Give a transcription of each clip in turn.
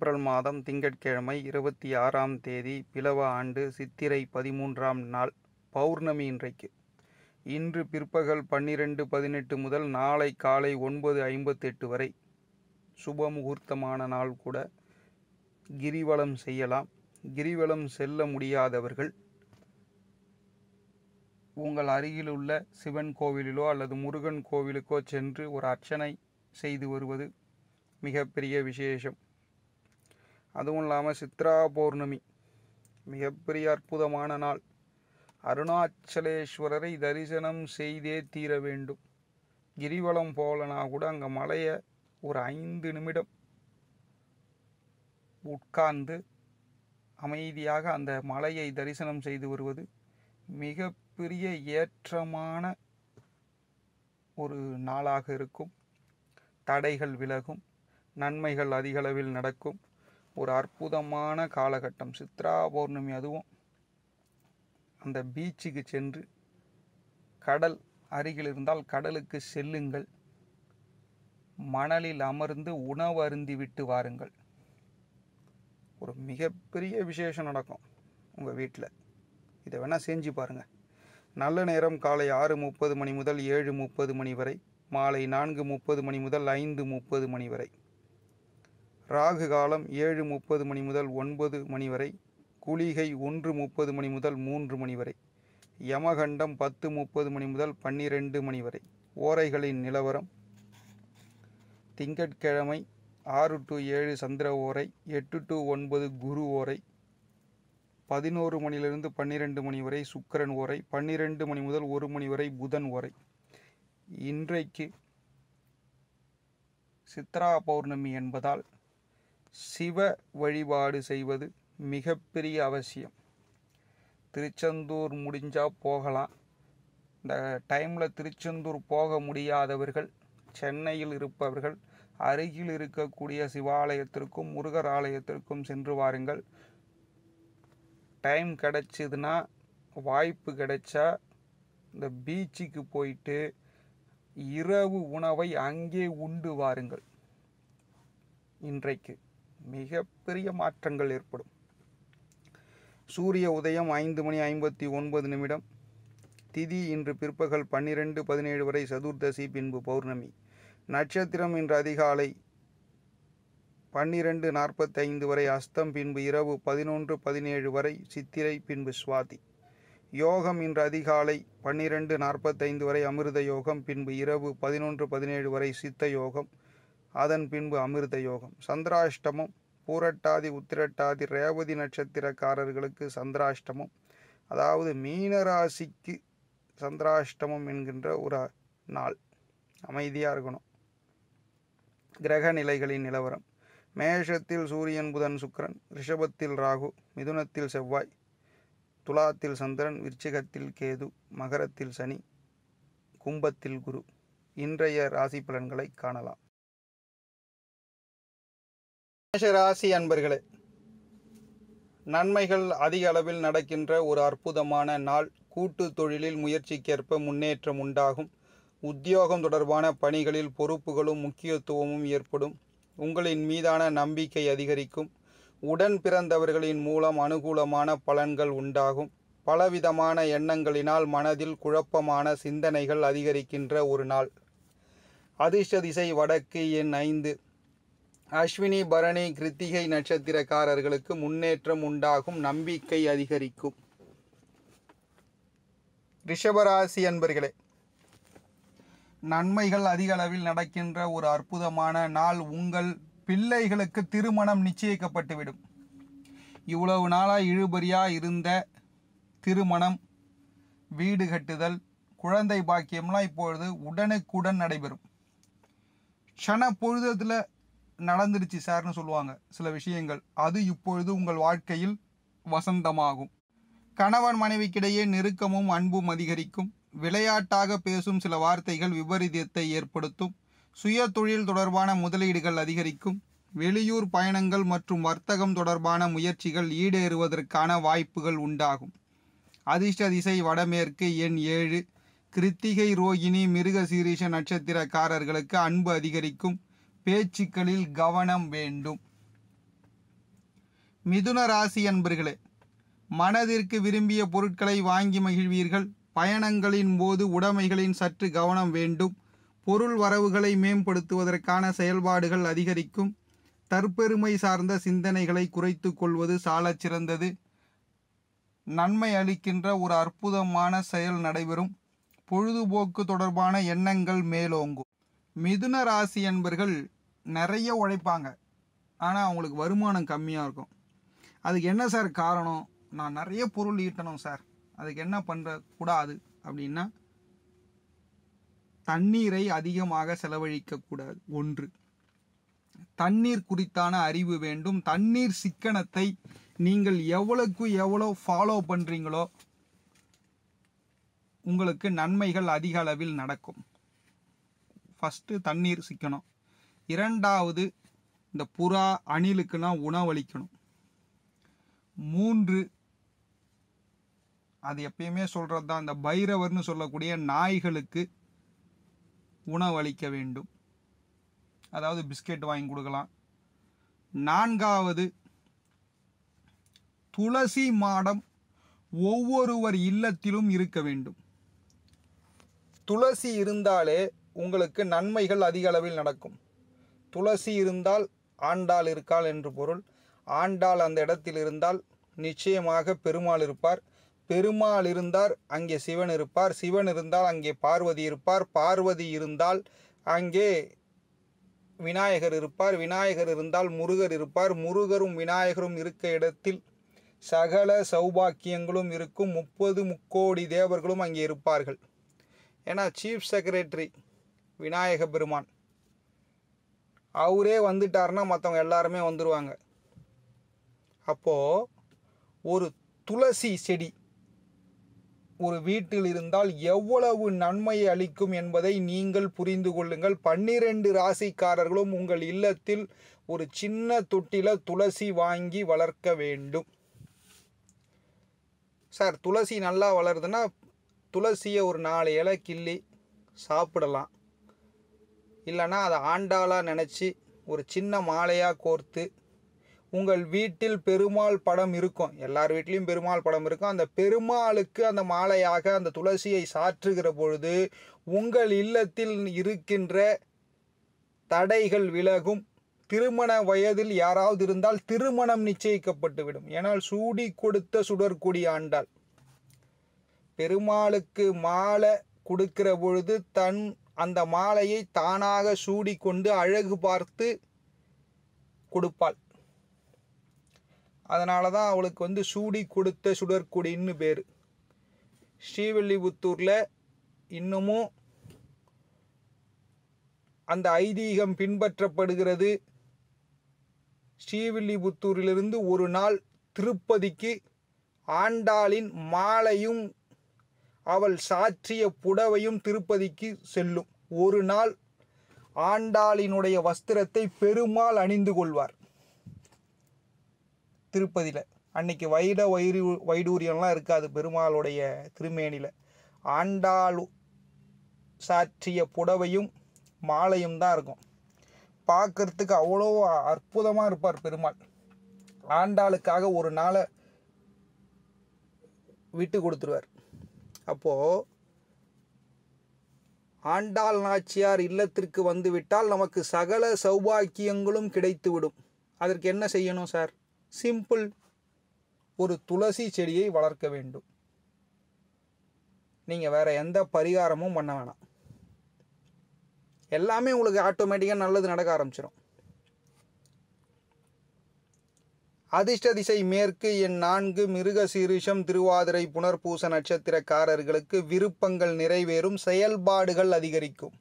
April மாதம் திங்கட்கிழமை இருபத்தி ஆறாம் தேதி பிளவ ஆண்டு சித்திரை பதிமூன்றாம் நாள் பௌர்ணமி இன்றைக்கு இன்று பிற்பகல் பன்னிரெண்டு பதினெட்டு முதல் நாளை காலை ஒன்பது ஐம்பத்தெட்டு வரை சுப முகூர்த்தமான நாள் கூட கிரிவலம் செய்யலாம் கிரிவலம் செல்ல முடியாதவர்கள் உங்கள் அருகில் உள்ள சிவன் கோவிலிலோ அல்லது முருகன் கோவிலுக்கோ சென்று ஒரு அர்ச்சனை செய்து வருவது மிகப்பெரிய விசேஷம் அதுவும் இல்லாமல் சித்ரா பௌர்ணமி மிகப்பெரிய அற்புதமான நாள் அருணாச்சலேஸ்வரரை தரிசனம் செய்தே தீர வேண்டும் கிரிவலம் போகலனா கூட அங்கே மலையை ஒரு ஐந்து நிமிடம் உட்கார்ந்து அமைதியாக அந்த மலையை தரிசனம் செய்து வருவது மிகப்பெரிய ஏற்றமான ஒரு நாளாக இருக்கும் தடைகள் விலகும் நன்மைகள் அதிகளவில் நடக்கும் ஒரு அற்புதமான காலகட்டம் சித்ரா பௌர்ணமி அதுவும் அந்த பீச்சுக்கு சென்று கடல் அருகில் இருந்தால் கடலுக்கு செல்லுங்கள் மணலில் அமர்ந்து உணவு அருந்தி விட்டு வாருங்கள் ஒரு மிகப்பெரிய விசேஷம் நடக்கும் உங்கள் வீட்டில் இதை வேணால் செஞ்சு பாருங்கள் நல்ல நேரம் காலை ஆறு முப்பது மணி முதல் ஏழு முப்பது மணி வரை மாலை நான்கு முப்பது மணி முதல் ஐந்து முப்பது மணி வரை ராகு காலம் ஏழு முப்பது மணி முதல் ஒன்பது மணி வரை குளிகை ஒன்று முப்பது மணி முதல் மூன்று மணி வரை யமகண்டம் பத்து முப்பது மணி முதல் பன்னிரெண்டு மணி வரை ஓரைகளின் நிலவரம் திங்கட்கிழமை ஆறு டு ஏழு சந்திர ஓரை எட்டு டு ஒன்பது குரு ஓரை பதினோரு மணியிலிருந்து பன்னிரெண்டு மணி வரை சுக்கரன் ஓரை பன்னிரெண்டு மணி முதல் ஒரு மணி வரை புதன் ஓரை இன்றைக்கு சித்ரா பௌர்ணமி என்பதால் சிவ வழிபாடு செய்வது மிகப்பெரிய அவசியம் திருச்செந்தூர் முடிஞ்சால் போகலாம் இந்த டைமில் திருச்செந்தூர் போக முடியாதவர்கள் சென்னையில் இருப்பவர்கள் அருகில் இருக்கக்கூடிய சிவாலயத்திற்கும் முருகர் ஆலயத்திற்கும் சென்று வாருங்கள் டைம் கிடச்சிதுன்னா வாய்ப்பு கிடைச்சா இந்த பீச்சுக்கு போயிட்டு இரவு உணவை அங்கே உண்டு வாருங்கள் இன்றைக்கு மிகப்பெரிய மாற்றங்கள் ஏற்படும் சூரிய உதயம் ஐந்து மணி ஐம்பத்தி ஒன்பது நிமிடம் திதி இன்று பிற்பகல் பன்னிரெண்டு பதினேழு வரை சதுர்தசி பின்பு பௌர்ணமி நட்சத்திரம் இன்று அதிகாலை பன்னிரெண்டு நாற்பத்தைந்து வரை அஸ்தம் பின்பு இரவு பதினொன்று பதினேழு வரை சித்திரை பின்பு சுவாதி யோகம் இன்று அதிகாலை பன்னிரெண்டு நாற்பத்தைந்து வரை அமிர்த யோகம் பின்பு இரவு பதினொன்று பதினேழு வரை சித்த யோகம் அதன் பின்பு அமிர்த யோகம் சந்திராஷ்டமம் பூரட்டாதி உத்திரட்டாதி ரேவதி நட்சத்திரக்காரர்களுக்கு சந்திராஷ்டமம் அதாவது மீனராசிக்கு சந்திராஷ்டமம் என்கின்ற ஒரு நாள் அமைதியாக இருக்கணும் கிரக நிலைகளின் நிலவரம் மேஷத்தில் சூரியன் புதன் சுக்கரன் ரிஷபத்தில் ராகு மிதுனத்தில் செவ்வாய் துலாத்தில் சந்திரன் விருச்சிகத்தில் கேது மகரத்தில் சனி கும்பத்தில் குரு இன்றைய ராசி பலன்களை காணலாம் மேஷராசி அன்பர்களே நன்மைகள் அதிக அளவில் நடக்கின்ற ஒரு அற்புதமான நாள் கூட்டு தொழிலில் முயற்சிக்கேற்ப முன்னேற்றம் உண்டாகும் உத்தியோகம் தொடர்பான பணிகளில் பொறுப்புகளும் முக்கியத்துவமும் ஏற்படும் உங்களின் மீதான நம்பிக்கை அதிகரிக்கும் உடன் பிறந்தவர்களின் மூலம் அனுகூலமான பலன்கள் உண்டாகும் பலவிதமான எண்ணங்களினால் மனதில் குழப்பமான சிந்தனைகள் அதிகரிக்கின்ற ஒரு நாள் அதிர்ஷ்ட திசை வடக்கு எண் ஐந்து அஸ்வினி பரணி கிருத்திகை நட்சத்திரக்காரர்களுக்கு முன்னேற்றம் உண்டாகும் நம்பிக்கை அதிகரிக்கும் ரிஷபராசி அன்பர்களே நன்மைகள் அதிக அளவில் நடக்கின்ற ஒரு அற்புதமான நாள் உங்கள் பிள்ளைகளுக்கு திருமணம் நிச்சயிக்கப்பட்டுவிடும் இவ்வளவு நாளாக இழுபறியாக இருந்த திருமணம் வீடு கட்டுதல் குழந்தை பாக்கியம்லாம் இப்பொழுது உடனுக்குடன் நடைபெறும் க்ஷண பொழுதத்தில் நடந்துருச்சு சார்னு சொல்லுவாங்க சில விஷயங்கள் அது இப்பொழுது உங்கள் வாழ்க்கையில் வசந்தமாகும் கணவன் மனைவிக்கிடையே நெருக்கமும் அன்பும் அதிகரிக்கும் விளையாட்டாக பேசும் சில வார்த்தைகள் விபரீதத்தை ஏற்படுத்தும் சுய தொழில் தொடர்பான முதலீடுகள் அதிகரிக்கும் வெளியூர் பயணங்கள் மற்றும் வர்த்தகம் தொடர்பான முயற்சிகள் ஈடேறுவதற்கான வாய்ப்புகள் உண்டாகும் அதிர்ஷ்ட திசை வடமேற்கு எண் ஏழு கிருத்திகை ரோகிணி மிருக சீரீஷ நட்சத்திரக்காரர்களுக்கு அன்பு அதிகரிக்கும் பேச்சுக்களில் கவனம் வேண்டும் மிதுன ராசி அன்பர்களே மனதிற்கு விரும்பிய பொருட்களை வாங்கி மகிழ்வீர்கள் பயணங்களின் போது உடைமைகளின் சற்று கவனம் வேண்டும் பொருள் வரவுகளை மேம்படுத்துவதற்கான செயல்பாடுகள் அதிகரிக்கும் தற்பெருமை சார்ந்த சிந்தனைகளை குறைத்து கொள்வது சாலச் சிறந்தது நன்மை அளிக்கின்ற ஒரு அற்புதமான செயல் நடைபெறும் பொழுதுபோக்கு தொடர்பான எண்ணங்கள் மேலோங்கும் மிதுன ராசி என்பர்கள் நிறைய உழைப்பாங்க ஆனால் அவங்களுக்கு வருமானம் கம்மியாக இருக்கும் அதுக்கு என்ன சார் காரணம் நான் நிறைய பொருள் ஈட்டணும் சார் அதுக்கு என்ன பண்ணுற கூடாது அப்படின்னா தண்ணீரை அதிகமாக செலவழிக்கக்கூடாது ஒன்று தண்ணீர் குறித்தான அறிவு வேண்டும் தண்ணீர் சிக்கனத்தை நீங்கள் எவ்வளவுக்கு எவ்வளோ ஃபாலோ பண்ணுறீங்களோ உங்களுக்கு நன்மைகள் அதிக அளவில் நடக்கும் ஃபஸ்ட்டு தண்ணீர் சிக்கணும் இரண்டாவது இந்த புறா அணிலுக்குலாம் உணவளிக்கணும் மூன்று அது எப்பயுமே சொல்கிறது தான் இந்த பைரவர்னு சொல்லக்கூடிய நாய்களுக்கு உணவளிக்க வேண்டும் அதாவது பிஸ்கெட் வாங்கி கொடுக்கலாம் நான்காவது துளசி மாடம் ஒவ்வொருவர் இல்லத்திலும் இருக்க வேண்டும் துளசி இருந்தாலே உங்களுக்கு நன்மைகள் அதிக அளவில் நடக்கும் துளசி இருந்தால் ஆண்டாள் இருக்காள் என்று பொருள் ஆண்டாள் அந்த இடத்தில் இருந்தால் நிச்சயமாக பெருமாள் இருப்பார் பெருமாள் இருந்தார் அங்கே சிவன் இருப்பார் சிவன் இருந்தால் அங்கே பார்வதி இருப்பார் பார்வதி இருந்தால் அங்கே விநாயகர் இருப்பார் விநாயகர் இருந்தால் முருகர் இருப்பார் முருகரும் விநாயகரும் இருக்க இடத்தில் சகல சௌபாக்கியங்களும் இருக்கும் முப்பது முக்கோடி தேவர்களும் அங்கே இருப்பார்கள் ஏன்னா சீஃப் செக்ரட்டரி விநாயக பெருமான் அவரே வந்துட்டார்னா மற்றவங்க எல்லாருமே வந்துடுவாங்க அப்போது ஒரு துளசி செடி ஒரு வீட்டில் இருந்தால் எவ்வளவு நன்மையை அளிக்கும் என்பதை நீங்கள் புரிந்து கொள்ளுங்கள் பன்னிரண்டு ராசிக்காரர்களும் உங்கள் இல்லத்தில் ஒரு சின்ன தொட்டில துளசி வாங்கி வளர்க்க வேண்டும் சார் துளசி நல்லா வளருதுன்னா துளசியை ஒரு நாலு இலை கிள்ளி சாப்பிடலாம் இல்லைனா அதை ஆண்டாளாக நினச்சி ஒரு சின்ன மாலையாக கோர்த்து உங்கள் வீட்டில் பெருமாள் படம் இருக்கும் எல்லார் வீட்லேயும் பெருமாள் படம் இருக்கும் அந்த பெருமாளுக்கு அந்த மாலையாக அந்த துளசியை சாற்றுகிற பொழுது உங்கள் இல்லத்தில் இருக்கின்ற தடைகள் விலகும் திருமண வயதில் யாராவது இருந்தால் திருமணம் நிச்சயிக்கப்பட்டுவிடும் ஏனால் சூடி கொடுத்த சுடற்குடி ஆண்டாள் பெருமாளுக்கு மாலை கொடுக்கிற பொழுது தன் அந்த மாலையை தானாக சூடி கொண்டு அழகு பார்த்து கொடுப்பாள் அதனால தான் அவளுக்கு வந்து சூடி கொடுத்த சுடற்குடின்னு பேர் ஸ்ரீவில்லிபுத்தூரில் இன்னமும் அந்த ஐதீகம் பின்பற்றப்படுகிறது ஸ்ரீவில்லிபுத்தூரிலிருந்து ஒரு நாள் திருப்பதிக்கு ஆண்டாளின் மாலையும் அவள் சாற்றிய புடவையும் திருப்பதிக்கு செல்லும் ஒரு நாள் ஆண்டாளினுடைய வஸ்திரத்தை பெருமாள் அணிந்து கொள்வார் திருப்பதியில் அன்னைக்கு வைட வைரு வைடூரியம்லாம் இருக்காது பெருமாளுடைய திருமேனியில் ஆண்டாள் சாற்றிய புடவையும் மாலையும் தான் இருக்கும் பார்க்கறதுக்கு அவ்வளோ அற்புதமாக இருப்பார் பெருமாள் ஆண்டாளுக்காக ஒரு நாளை விட்டு கொடுத்துருவார் அப்போது ஆண்டாள் நாச்சியார் இல்லத்திற்கு வந்துவிட்டால் நமக்கு சகல சௌபாக்கியங்களும் கிடைத்துவிடும் அதற்கு என்ன செய்யணும் சார் சிம்பிள் ஒரு துளசி செடியை வளர்க்க வேண்டும் நீங்கள் வேறு எந்த பரிகாரமும் பண்ண வேணாம் எல்லாமே உங்களுக்கு ஆட்டோமேட்டிக்காக நல்லது நடக்க ஆரம்பிச்சிடும் அதிர்ஷ்ட திசை மேற்கு என் நான்கு மிருக சீரிஷம் திருவாதிரை புனர்பூச நட்சத்திரக்காரர்களுக்கு விருப்பங்கள் நிறைவேறும் செயல்பாடுகள் அதிகரிக்கும்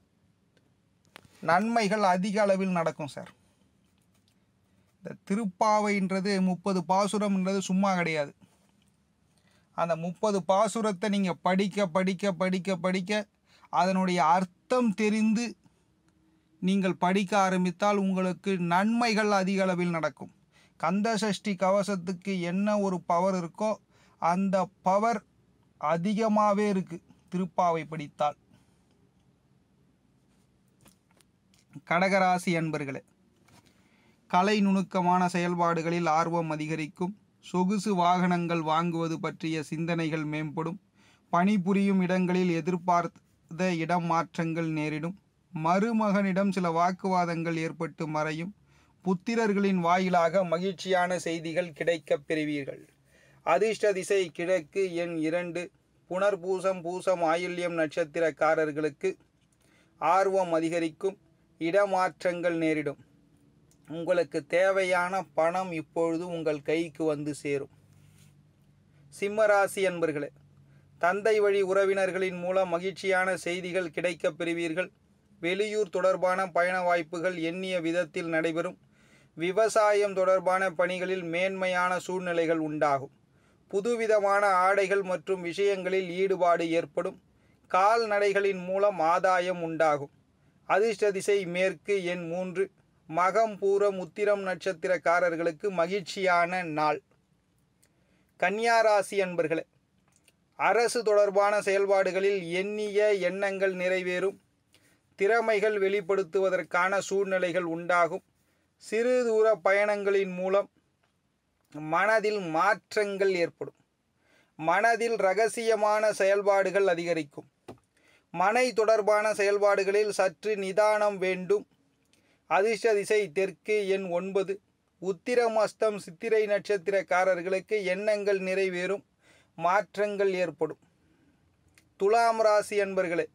நன்மைகள் அதிக அளவில் நடக்கும் சார் இந்த திருப்பாவைன்றது முப்பது பாசுரம்ன்றது சும்மா கிடையாது அந்த முப்பது பாசுரத்தை நீங்கள் படிக்க படிக்க படிக்க படிக்க அதனுடைய அர்த்தம் தெரிந்து நீங்கள் படிக்க ஆரம்பித்தால் உங்களுக்கு நன்மைகள் அதிக அளவில் நடக்கும் கந்தசஷ்டி கவசத்துக்கு என்ன ஒரு பவர் இருக்கோ அந்த பவர் அதிகமாகவே இருக்குது திருப்பாவை படித்தால் கடகராசி அன்பர்களே கலை நுணுக்கமான செயல்பாடுகளில் ஆர்வம் அதிகரிக்கும் சொகுசு வாகனங்கள் வாங்குவது பற்றிய சிந்தனைகள் மேம்படும் பணிபுரியும் இடங்களில் எதிர்பார்த்த இடம் மாற்றங்கள் நேரிடும் மருமகனிடம் சில வாக்குவாதங்கள் ஏற்பட்டு மறையும் புத்திரர்களின் வாயிலாக மகிழ்ச்சியான செய்திகள் கிடைக்கப் பெறுவீர்கள் அதிர்ஷ்ட திசை கிழக்கு எண் இரண்டு புனர்பூசம் பூசம் ஆயுள்யம் நட்சத்திரக்காரர்களுக்கு ஆர்வம் அதிகரிக்கும் இடமாற்றங்கள் நேரிடும் உங்களுக்கு தேவையான பணம் இப்பொழுது உங்கள் கைக்கு வந்து சேரும் சிம்மராசி அன்பர்களே தந்தை வழி உறவினர்களின் மூலம் மகிழ்ச்சியான செய்திகள் கிடைக்கப் பெறுவீர்கள் வெளியூர் தொடர்பான பயண வாய்ப்புகள் எண்ணிய விதத்தில் நடைபெறும் விவசாயம் தொடர்பான பணிகளில் மேன்மையான சூழ்நிலைகள் உண்டாகும் புதுவிதமான ஆடைகள் மற்றும் விஷயங்களில் ஈடுபாடு ஏற்படும் கால்நடைகளின் மூலம் ஆதாயம் உண்டாகும் அதிர்ஷ்ட திசை மேற்கு எண் மூன்று மகம் பூரம் உத்திரம் நட்சத்திரக்காரர்களுக்கு மகிழ்ச்சியான நாள் கன்னியாராசி அன்பர்களே அரசு தொடர்பான செயல்பாடுகளில் எண்ணிய எண்ணங்கள் நிறைவேறும் திறமைகள் வெளிப்படுத்துவதற்கான சூழ்நிலைகள் உண்டாகும் சிறு தூர பயணங்களின் மூலம் மனதில் மாற்றங்கள் ஏற்படும் மனதில் ரகசியமான செயல்பாடுகள் அதிகரிக்கும் மனை தொடர்பான செயல்பாடுகளில் சற்று நிதானம் வேண்டும் அதிர்ஷ்ட திசை தெற்கு எண் ஒன்பது உத்திரம் அஸ்தம் சித்திரை நட்சத்திரக்காரர்களுக்கு எண்ணங்கள் நிறைவேறும் மாற்றங்கள் ஏற்படும் துலாம் ராசி என்பர்களே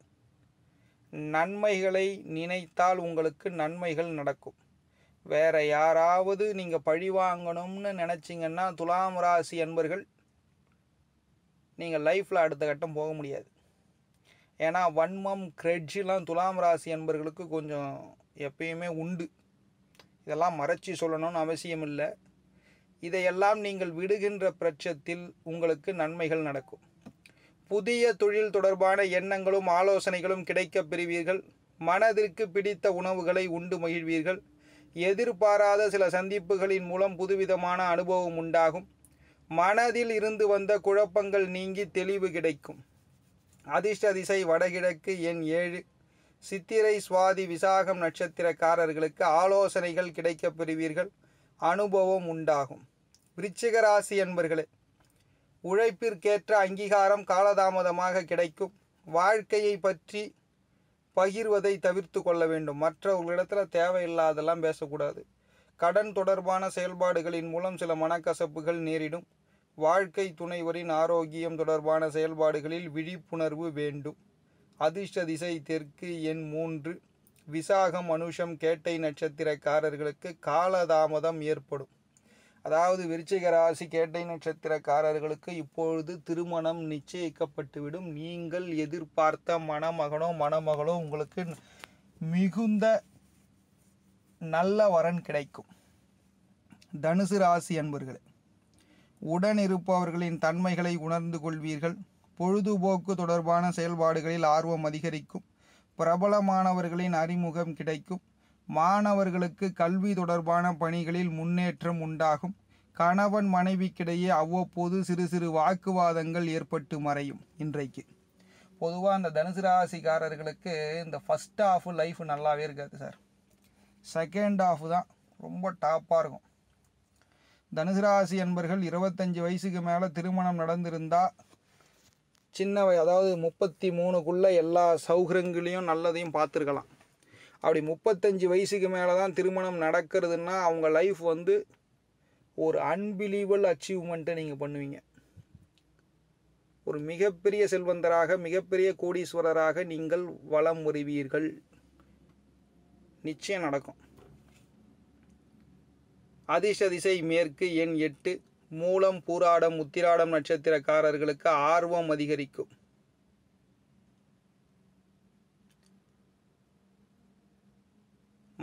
நன்மைகளை நினைத்தால் உங்களுக்கு நன்மைகள் நடக்கும் வேறு யாராவது நீங்கள் பழி வாங்கணும்னு நினச்சிங்கன்னா துலாம் ராசி அன்பர்கள் நீங்கள் லைஃப்பில் அடுத்த கட்டம் போக முடியாது ஏன்னா வன்மம் கிரெட்ஜிலாம் துலாம் ராசி அன்பர்களுக்கு கொஞ்சம் எப்பயுமே உண்டு இதெல்லாம் மறைச்சி சொல்லணும்னு அவசியம் இல்லை இதையெல்லாம் நீங்கள் விடுகின்ற பிரச்சத்தில் உங்களுக்கு நன்மைகள் நடக்கும் புதிய தொழில் தொடர்பான எண்ணங்களும் ஆலோசனைகளும் கிடைக்கப் பெறுவீர்கள் மனதிற்கு பிடித்த உணவுகளை உண்டு மகிழ்வீர்கள் எதிர்பாராத சில சந்திப்புகளின் மூலம் புதுவிதமான அனுபவம் உண்டாகும் மனதில் இருந்து வந்த குழப்பங்கள் நீங்கி தெளிவு கிடைக்கும் அதிர்ஷ்ட திசை வடகிழக்கு எண் ஏழு சித்திரை சுவாதி விசாகம் நட்சத்திரக்காரர்களுக்கு ஆலோசனைகள் கிடைக்கப் பெறுவீர்கள் அனுபவம் உண்டாகும் விருச்சிக ராசி என்பர்களே உழைப்பிற்கேற்ற அங்கீகாரம் காலதாமதமாக கிடைக்கும் வாழ்க்கையை பற்றி பகிர்வதை தவிர்த்து கொள்ள வேண்டும் மற்றவர்களிடத்தில் தேவையில்லாதெல்லாம் பேசக்கூடாது கடன் தொடர்பான செயல்பாடுகளின் மூலம் சில மனக்கசப்புகள் நேரிடும் வாழ்க்கை துணைவரின் ஆரோக்கியம் தொடர்பான செயல்பாடுகளில் விழிப்புணர்வு வேண்டும் அதிர்ஷ்ட திசை தெற்கு எண் மூன்று விசாகம் அனுஷம் கேட்டை நட்சத்திரக்காரர்களுக்கு காலதாமதம் ஏற்படும் அதாவது விருச்சிக ராசி கேட்டை நட்சத்திரக்காரர்களுக்கு இப்பொழுது திருமணம் நிச்சயிக்கப்பட்டுவிடும் நீங்கள் எதிர்பார்த்த மணமகனோ மணமகளோ உங்களுக்கு மிகுந்த நல்ல வரன் கிடைக்கும் தனுசு ராசி அன்பர்களே உடன் இருப்பவர்களின் தன்மைகளை உணர்ந்து கொள்வீர்கள் பொழுதுபோக்கு தொடர்பான செயல்பாடுகளில் ஆர்வம் அதிகரிக்கும் பிரபலமானவர்களின் அறிமுகம் கிடைக்கும் மாணவர்களுக்கு கல்வி தொடர்பான பணிகளில் முன்னேற்றம் உண்டாகும் கணவன் மனைவிக்கிடையே அவ்வப்போது சிறு சிறு வாக்குவாதங்கள் ஏற்பட்டு மறையும் இன்றைக்கு பொதுவாக அந்த தனுசு ராசிக்காரர்களுக்கு இந்த ஃபஸ்ட் ஆஃப் லைஃப் நல்லாவே இருக்காது சார் செகண்ட் ஆஃப் தான் ரொம்ப டாப்பாக இருக்கும் தனுசு ராசி என்பர்கள் இருபத்தஞ்சி வயசுக்கு மேலே திருமணம் நடந்திருந்தால் சின்ன அதாவது முப்பத்தி மூணுக்குள்ளே எல்லா சௌகரியங்களையும் நல்லதையும் பார்த்துருக்கலாம் அப்படி முப்பத்தஞ்சு வயசுக்கு மேலே தான் திருமணம் நடக்கிறதுன்னா அவங்க லைஃப் வந்து ஒரு அன்பிலீவல் அச்சீவ்மெண்ட்டை நீங்கள் பண்ணுவீங்க ஒரு மிகப்பெரிய செல்வந்தராக மிகப்பெரிய கோடீஸ்வரராக நீங்கள் வளம் உருவீர்கள் நிச்சயம் நடக்கும் அதிசதிசை மேற்கு எண் எட்டு மூலம் பூராடம் உத்திராடம் நட்சத்திரக்காரர்களுக்கு ஆர்வம் அதிகரிக்கும்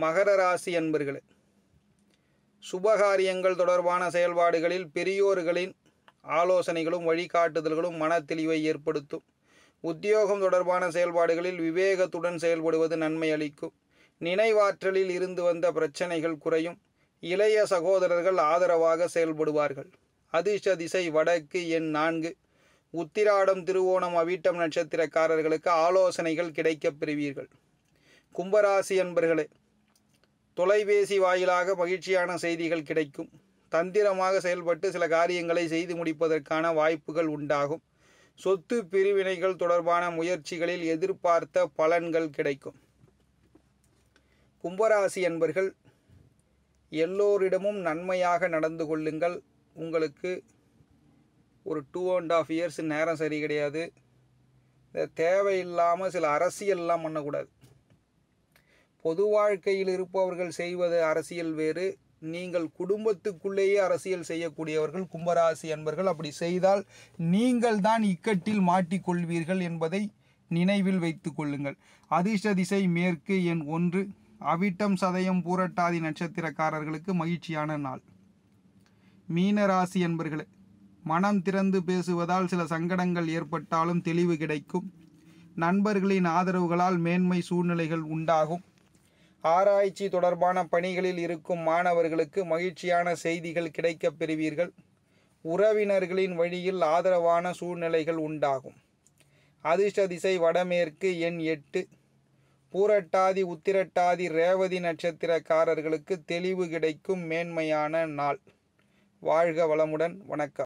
மகர ராசி அன்பர்களே சுபகாரியங்கள் தொடர்பான செயல்பாடுகளில் பெரியோர்களின் ஆலோசனைகளும் வழிகாட்டுதல்களும் மனத்தெளிவை ஏற்படுத்தும் உத்தியோகம் தொடர்பான செயல்பாடுகளில் விவேகத்துடன் செயல்படுவது நன்மை அளிக்கும் நினைவாற்றலில் இருந்து வந்த பிரச்சனைகள் குறையும் இளைய சகோதரர்கள் ஆதரவாக செயல்படுவார்கள் அதிர்ஷ்ட திசை வடக்கு எண் நான்கு உத்திராடம் திருவோணம் அவிட்டம் நட்சத்திரக்காரர்களுக்கு ஆலோசனைகள் கிடைக்கப் பெறுவீர்கள் கும்பராசி என்பர்களே தொலைபேசி வாயிலாக மகிழ்ச்சியான செய்திகள் கிடைக்கும் தந்திரமாக செயல்பட்டு சில காரியங்களை செய்து முடிப்பதற்கான வாய்ப்புகள் உண்டாகும் சொத்து பிரிவினைகள் தொடர்பான முயற்சிகளில் எதிர்பார்த்த பலன்கள் கிடைக்கும் கும்பராசி என்பர்கள் எல்லோரிடமும் நன்மையாக நடந்து கொள்ளுங்கள் உங்களுக்கு ஒரு டூ அண்ட் ஆஃப் இயர்ஸ் நேரம் சரி கிடையாது தேவையில்லாமல் சில அரசியல்லாம் பண்ணக்கூடாது பொது வாழ்க்கையில் இருப்பவர்கள் செய்வது அரசியல் வேறு நீங்கள் குடும்பத்துக்குள்ளேயே அரசியல் செய்யக்கூடியவர்கள் கும்பராசி அன்பர்கள் அப்படி செய்தால் நீங்கள் தான் இக்கட்டில் மாட்டிக்கொள்வீர்கள் என்பதை நினைவில் வைத்து கொள்ளுங்கள் அதிர்ஷ்ட திசை மேற்கு எண் ஒன்று அவிட்டம் சதயம் பூரட்டாதி நட்சத்திரக்காரர்களுக்கு மகிழ்ச்சியான நாள் மீனராசி அன்பர்களே என்பர்களே மனம் திறந்து பேசுவதால் சில சங்கடங்கள் ஏற்பட்டாலும் தெளிவு கிடைக்கும் நண்பர்களின் ஆதரவுகளால் மேன்மை சூழ்நிலைகள் உண்டாகும் ஆராய்ச்சி தொடர்பான பணிகளில் இருக்கும் மாணவர்களுக்கு மகிழ்ச்சியான செய்திகள் கிடைக்கப் பெறுவீர்கள் உறவினர்களின் வழியில் ஆதரவான சூழ்நிலைகள் உண்டாகும் அதிர்ஷ்ட திசை வடமேற்கு எண் எட்டு பூரட்டாதி உத்திரட்டாதி ரேவதி நட்சத்திரக்காரர்களுக்கு தெளிவு கிடைக்கும் மேன்மையான நாள் வாழ்க வளமுடன் வணக்கம்